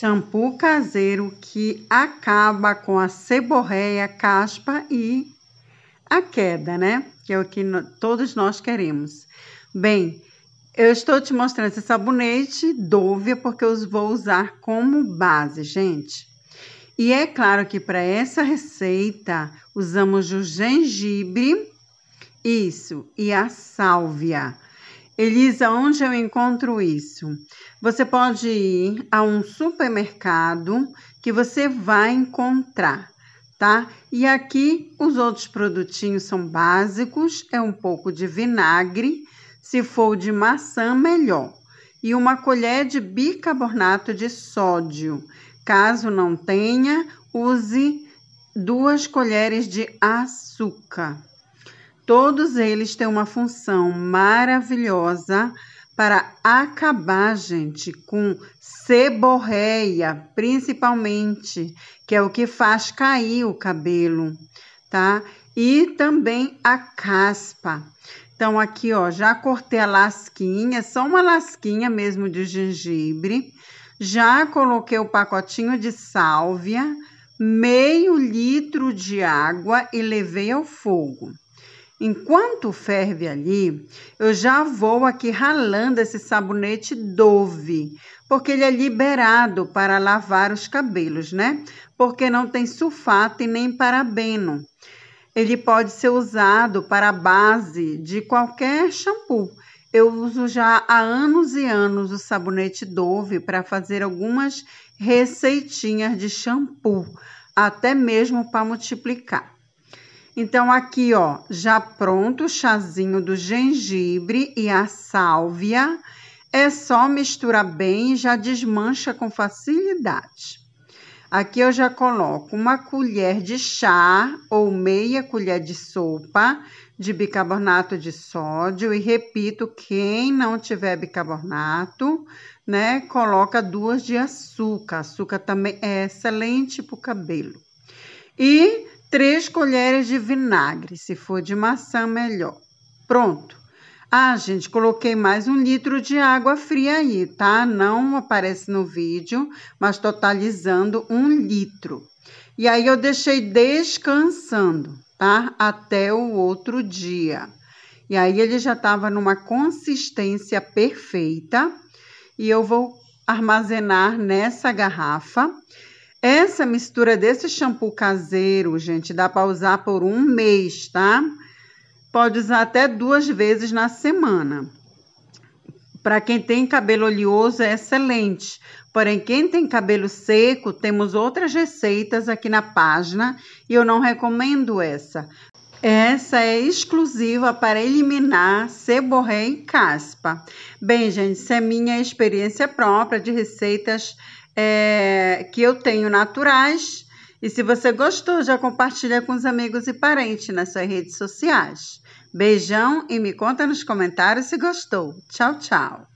Shampoo caseiro que acaba com a seborreia, caspa e a queda, né? Que é o que todos nós queremos. Bem, eu estou te mostrando esse sabonete Dove porque eu vou usar como base, gente. E é claro que para essa receita usamos o gengibre, isso, e a sálvia. Elisa, onde eu encontro isso? Você pode ir a um supermercado que você vai encontrar, tá? E aqui os outros produtinhos são básicos, é um pouco de vinagre, se for de maçã melhor, e uma colher de bicarbonato de sódio. Caso não tenha, use duas colheres de açúcar. Todos eles têm uma função maravilhosa para acabar, gente, com seborreia, principalmente, que é o que faz cair o cabelo, tá? E também a caspa. Então, aqui, ó, já cortei a lasquinha, só uma lasquinha mesmo de gengibre. Já coloquei o pacotinho de sálvia, meio litro de água e levei ao fogo. Enquanto ferve ali, eu já vou aqui ralando esse sabonete Dove, porque ele é liberado para lavar os cabelos, né? Porque não tem sulfato e nem parabeno. Ele pode ser usado para base de qualquer shampoo. Eu uso já há anos e anos o sabonete Dove para fazer algumas receitinhas de shampoo, até mesmo para multiplicar. Então, aqui, ó, já pronto o chazinho do gengibre e a sálvia. É só misturar bem e já desmancha com facilidade. Aqui eu já coloco uma colher de chá ou meia colher de sopa de bicarbonato de sódio e repito, quem não tiver bicarbonato, né, coloca duas de açúcar. Açúcar também é excelente para o cabelo. E 3 colheres de vinagre, se for de maçã, melhor. Pronto. Ah, gente, coloquei mais um litro de água fria aí, tá? Não aparece no vídeo, mas totalizando um litro. E aí eu deixei descansando, tá? Até o outro dia. E aí ele já estava numa consistência perfeita e eu vou armazenar nessa garrafa essa mistura desse shampoo caseiro, gente, dá para usar por um mês, tá? Pode usar até duas vezes na semana. Para quem tem cabelo oleoso é excelente. Porém, quem tem cabelo seco, temos outras receitas aqui na página e eu não recomendo essa. Essa é exclusiva para eliminar seborré e caspa. Bem, gente, isso é minha experiência própria de receitas é, que eu tenho naturais. E se você gostou, já compartilha com os amigos e parentes nas suas redes sociais. Beijão e me conta nos comentários se gostou. Tchau, tchau.